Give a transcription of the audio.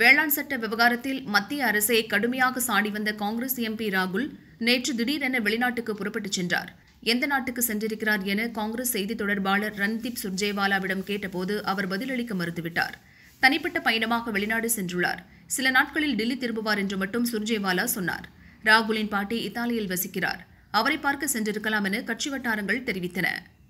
வேளாண் சட்ட விவகாரத்தில் மத்திய அரசை கடுமையாக சாடி வந்த காங்கிரஸ் எம்பி ராகுல் நேற்று திடீரென வெளிநாட்டுக்கு புறப்பட்டுச் சென்றார் எந்த நாட்டுக்கு சென்றிருக்கிறார் என காங்கிரஸ் செய்தி தொடர்பாளர் ரன்தீப் சுர்ஜேவாலாவிடம் கேட்டபோது அவர் பதிலளிக்க மறுத்துவிட்டார் தனிப்பட்ட பயணமாக வெளிநாடு சென்றுள்ளார் சில நாட்களில் டெல்லி திரும்புவார் என்று மட்டும் சுர்ஜேவாலா சொன்னார் ராகுலின் பாட்டி இத்தாலியில் வசிக்கிறார் அவரை பார்க்க சென்றிருக்கலாம் என கட்சி வட்டாரங்கள் தெரிவித்தன